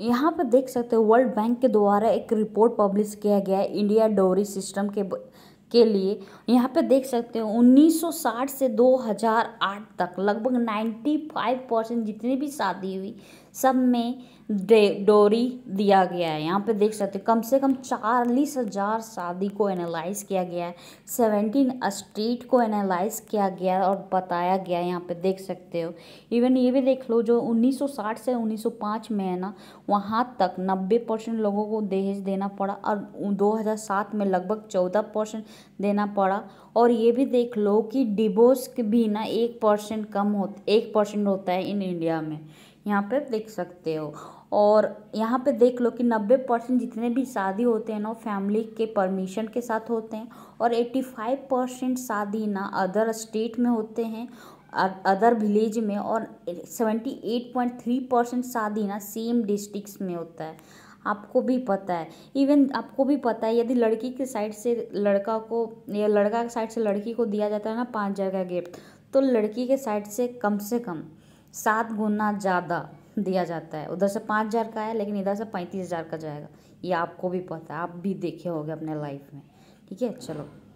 यहाँ पर देख सकते हो वर्ल्ड बैंक के द्वारा एक रिपोर्ट पब्लिश किया गया है इंडिया डोरी सिस्टम के के लिए यहाँ पे देख सकते हो 1960 से 2008 तक लगभग 95 परसेंट जितनी भी शादी हुई सब में डोरी दिया गया है यहाँ पे देख सकते हो कम से कम चालीस हज़ार शादी को एनालाइज किया गया है सेवेंटीन स्ट्रीट को एनालाइज किया गया है और बताया गया है यहाँ पे देख सकते हो इवन ये भी देख लो जो 1960 से 1905 में है ना वहाँ तक 90 परसेंट लोगों को दहेज देना पड़ा और 2007 में लगभग 14 परसेंट देना पड़ा और ये भी देख लो कि डिबोर्स भी ना एक परसेंट कम हो एक परसेंट होता है इन इंडिया में यहाँ पे देख सकते हो और यहाँ पे देख लो कि नब्बे परसेंट जितने भी शादी होते हैं ना फैमिली के परमिशन के साथ होते हैं और एट्टी फाइव परसेंट शादी ना अदर स्टेट में होते हैं अदर विलेज में और seventy eight point three percent शादी ना सेम डिस्ट्रिक्ट में होता है आपको भी पता है इवन आपको भी पता है यदि लड़की के साइड से लड़का को या लड़का के साइड से लड़की को दिया जाता है ना पाँच हजार का गिफ्ट तो लड़की के साइड से कम से कम सात गुना ज़्यादा दिया जाता है उधर से पाँच हज़ार का है लेकिन इधर से पैंतीस हज़ार का जाएगा ये आपको भी पता है आप भी देखे होगे अपने लाइफ में ठीक है चलो